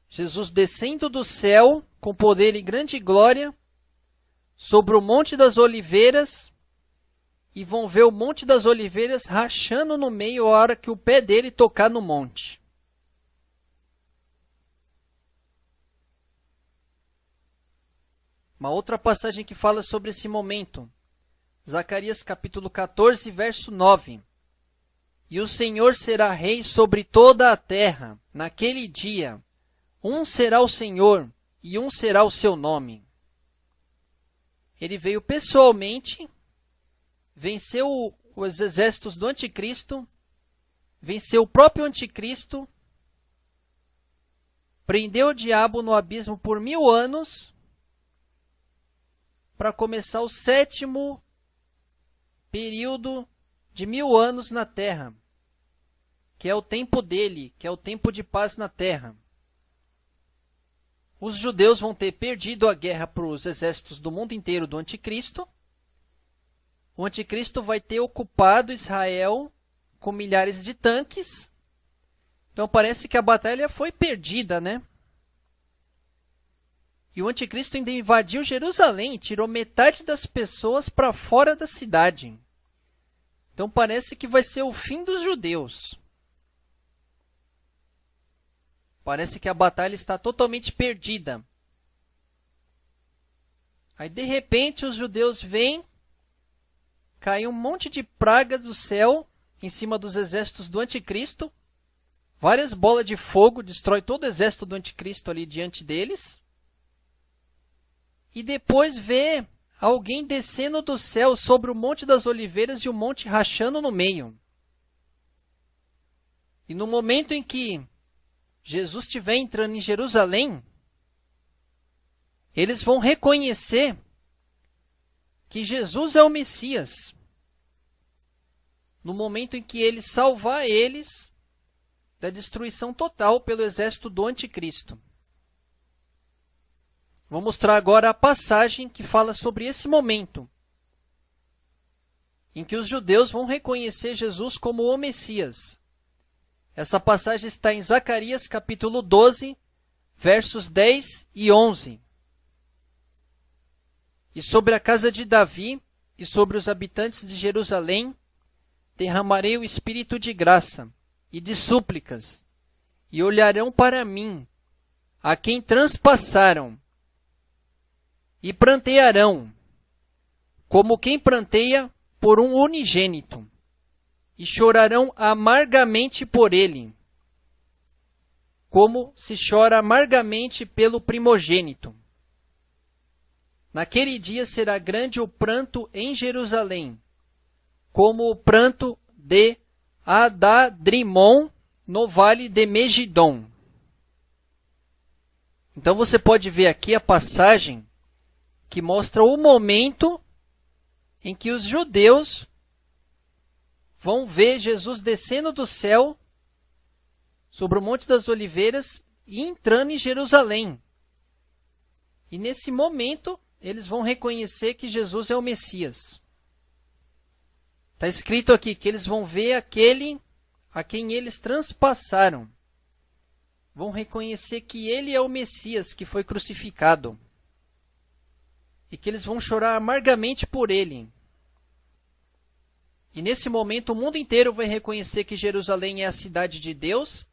Jesus descendo do céu com poder e grande glória sobre o Monte das Oliveiras e vão ver o Monte das Oliveiras rachando no meio a hora que o pé dele tocar no monte. Uma outra passagem que fala sobre esse momento Zacarias capítulo 14, verso 9. E o Senhor será rei sobre toda a terra naquele dia. Um será o Senhor e um será o seu nome. Ele veio pessoalmente, venceu os exércitos do anticristo, venceu o próprio anticristo, prendeu o diabo no abismo por mil anos, para começar o sétimo período de mil anos na terra, que é o tempo dele, que é o tempo de paz na terra. Os judeus vão ter perdido a guerra para os exércitos do mundo inteiro do anticristo. O anticristo vai ter ocupado Israel com milhares de tanques. Então parece que a batalha foi perdida, né? E o anticristo ainda invadiu Jerusalém e tirou metade das pessoas para fora da cidade. Então parece que vai ser o fim dos judeus. Parece que a batalha está totalmente perdida. Aí de repente os judeus vêm, cai um monte de praga do céu em cima dos exércitos do anticristo. Várias bolas de fogo destrói todo o exército do anticristo ali diante deles e depois vê alguém descendo do céu sobre o Monte das Oliveiras e o monte rachando no meio. E no momento em que Jesus estiver entrando em Jerusalém, eles vão reconhecer que Jesus é o Messias. No momento em que ele salvar eles da destruição total pelo exército do Anticristo. Vou mostrar agora a passagem que fala sobre esse momento em que os judeus vão reconhecer Jesus como o Messias. Essa passagem está em Zacarias capítulo 12, versos 10 e 11. E sobre a casa de Davi e sobre os habitantes de Jerusalém derramarei o espírito de graça e de súplicas, e olharão para mim, a quem transpassaram e plantearão, como quem planteia por um unigênito, e chorarão amargamente por ele, como se chora amargamente pelo primogênito. Naquele dia será grande o pranto em Jerusalém, como o pranto de Adadrimon no vale de Megidom. Então você pode ver aqui a passagem que mostra o momento em que os judeus vão ver Jesus descendo do céu sobre o Monte das Oliveiras e entrando em Jerusalém. E nesse momento, eles vão reconhecer que Jesus é o Messias. Está escrito aqui que eles vão ver aquele a quem eles transpassaram. Vão reconhecer que ele é o Messias que foi crucificado e que eles vão chorar amargamente por ele. E nesse momento o mundo inteiro vai reconhecer que Jerusalém é a cidade de Deus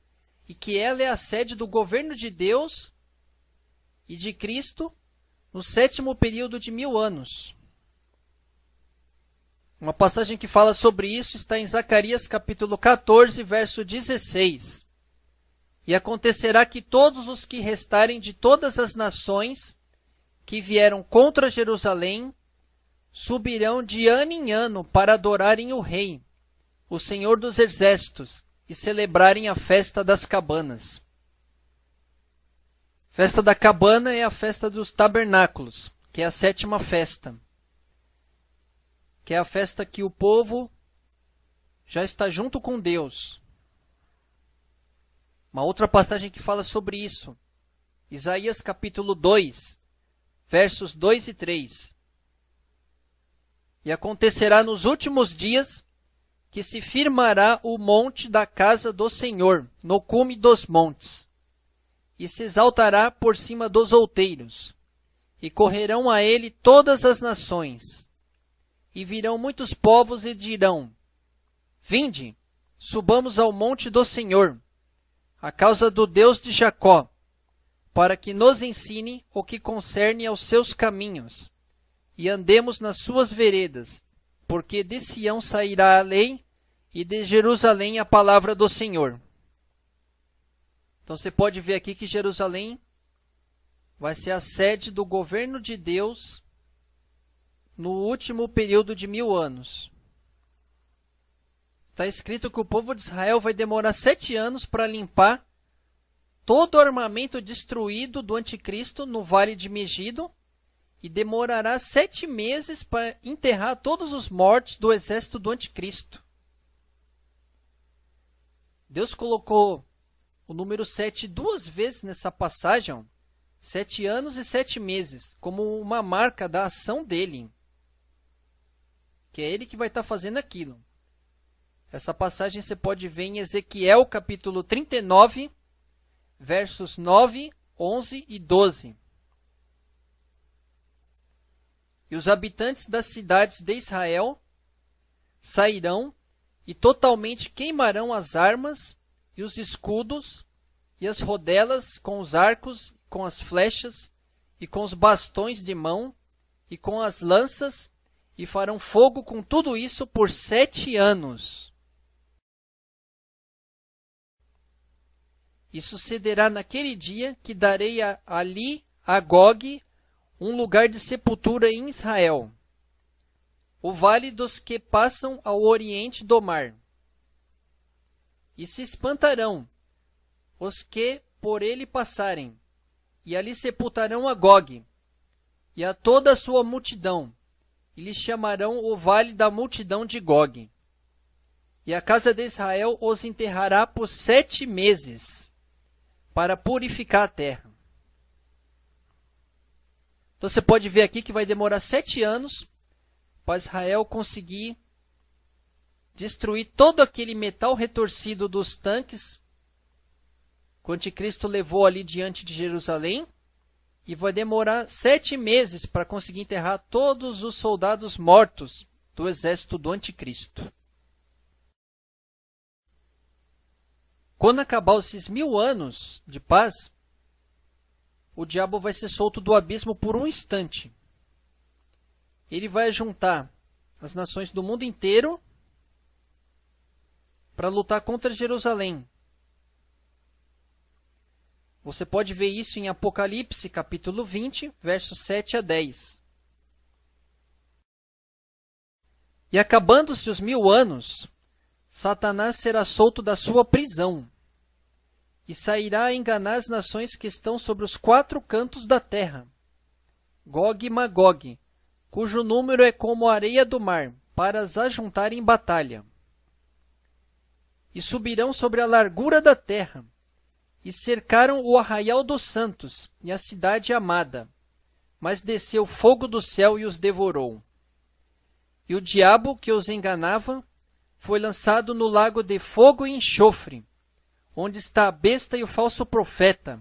e que ela é a sede do governo de Deus e de Cristo no sétimo período de mil anos. Uma passagem que fala sobre isso está em Zacarias capítulo 14, verso 16. E acontecerá que todos os que restarem de todas as nações que vieram contra Jerusalém subirão de ano em ano para adorarem o Rei, o Senhor dos Exércitos, e celebrarem a festa das cabanas. Festa da cabana é a festa dos tabernáculos, que é a sétima festa, que é a festa que o povo já está junto com Deus. Uma outra passagem que fala sobre isso. Isaías capítulo 2, versos 2 e 3. E acontecerá nos últimos dias que se firmará o monte da casa do Senhor, no cume dos montes, e se exaltará por cima dos outeiros, e correrão a ele todas as nações, e virão muitos povos e dirão: Vinde, subamos ao monte do Senhor, a causa do Deus de Jacó para que nos ensine o que concerne aos seus caminhos, e andemos nas suas veredas, porque de Sião sairá a lei e de Jerusalém a palavra do Senhor. Então você pode ver aqui que Jerusalém vai ser a sede do governo de Deus no último período de mil anos. Está escrito que o povo de Israel vai demorar sete anos para limpar todo o armamento destruído do anticristo no Vale de Megido e demorará sete meses para enterrar todos os mortos do exército do anticristo. Deus colocou o número sete duas vezes nessa passagem, sete anos e sete meses, como uma marca da ação dele, que é ele que vai estar tá fazendo aquilo. Essa passagem você pode ver em Ezequiel capítulo 39, versos 9, 11 e 12. E os habitantes das cidades de Israel sairão e totalmente queimarão as armas e os escudos e as rodelas com os arcos, com as flechas e com os bastões de mão e com as lanças e farão fogo com tudo isso por sete anos. E sucederá naquele dia que darei a, ali a Gog um lugar de sepultura em Israel, o vale dos que passam ao oriente do mar. E se espantarão os que por ele passarem, e ali sepultarão a Gog e a toda a sua multidão, e lhe chamarão o vale da multidão de Gog. E a casa de Israel os enterrará por sete meses para purificar a terra. Então você pode ver aqui que vai demorar sete anos para Israel conseguir destruir todo aquele metal retorcido dos tanques que o anticristo levou ali diante de Jerusalém. E vai demorar sete meses para conseguir enterrar todos os soldados mortos do exército do anticristo. Quando acabar esses mil anos de paz, o diabo vai ser solto do abismo por um instante. Ele vai juntar as nações do mundo inteiro para lutar contra Jerusalém. Você pode ver isso em Apocalipse, capítulo 20, versos 7 a 10. E acabando-se os mil anos, Satanás será solto da sua prisão e sairá a enganar as nações que estão sobre os quatro cantos da terra, Gog e Magog, cujo número é como a areia do mar, para as ajuntar em batalha. E subirão sobre a largura da terra, e cercaram o arraial dos santos e a cidade amada, mas desceu fogo do céu e os devorou. E o diabo que os enganava foi lançado no lago de fogo e enxofre, onde está a besta e o falso profeta,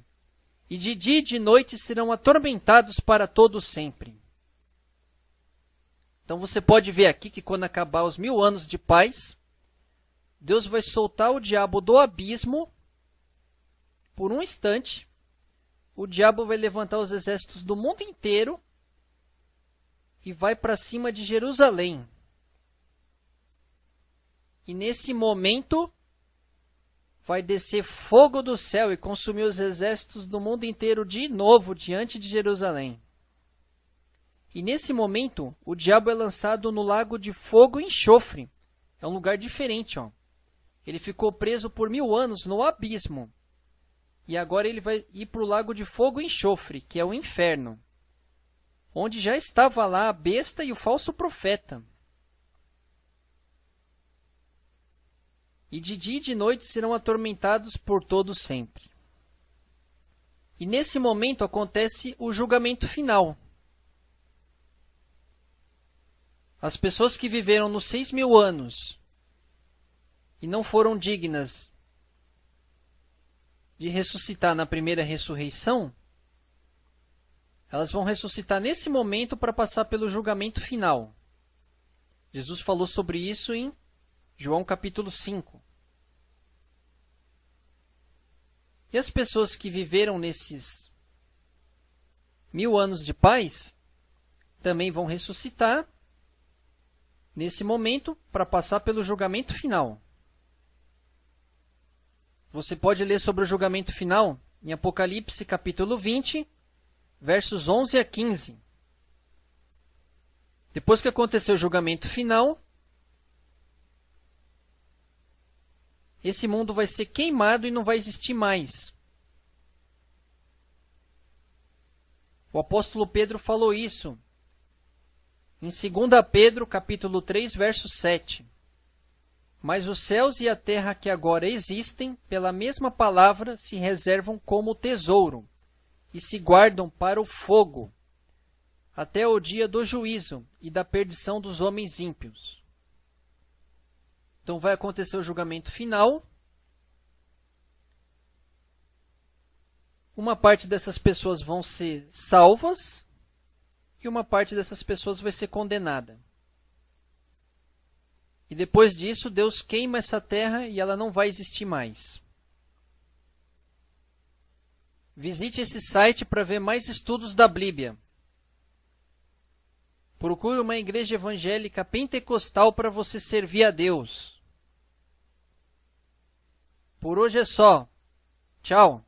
e de dia e de noite serão atormentados para todo sempre. Então você pode ver aqui que quando acabar os mil anos de paz, Deus vai soltar o diabo do abismo por um instante. O diabo vai levantar os exércitos do mundo inteiro e vai para cima de Jerusalém. E nesse momento vai descer fogo do céu e consumir os exércitos do mundo inteiro de novo diante de Jerusalém. E nesse momento, o diabo é lançado no lago de fogo e enxofre. É um lugar diferente, ó. Ele ficou preso por mil anos no abismo. E agora ele vai ir para o lago de fogo e enxofre, que é o inferno, onde já estava lá a besta e o falso profeta. e de dia e de noite serão atormentados por todo sempre. E nesse momento acontece o julgamento final. As pessoas que viveram nos seis mil anos e não foram dignas de ressuscitar na primeira ressurreição, elas vão ressuscitar nesse momento para passar pelo julgamento final. Jesus falou sobre isso em João capítulo 5. E as pessoas que viveram nesses mil anos de paz também vão ressuscitar nesse momento para passar pelo julgamento final. Você pode ler sobre o julgamento final em Apocalipse capítulo 20, versos 11 a 15. Depois que aconteceu o julgamento final, Esse mundo vai ser queimado e não vai existir mais. O apóstolo Pedro falou isso em 2 Pedro, capítulo 3, verso 7. Mas os céus e a terra que agora existem, pela mesma palavra, se reservam como tesouro e se guardam para o fogo, até o dia do juízo e da perdição dos homens ímpios. Então vai acontecer o julgamento final. Uma parte dessas pessoas vão ser salvas e uma parte dessas pessoas vai ser condenada. E depois disso, Deus queima essa terra e ela não vai existir mais. Visite esse site para ver mais estudos da Bíblia. Procure uma igreja evangélica pentecostal para você servir a Deus. Por hoje é só. Tchau.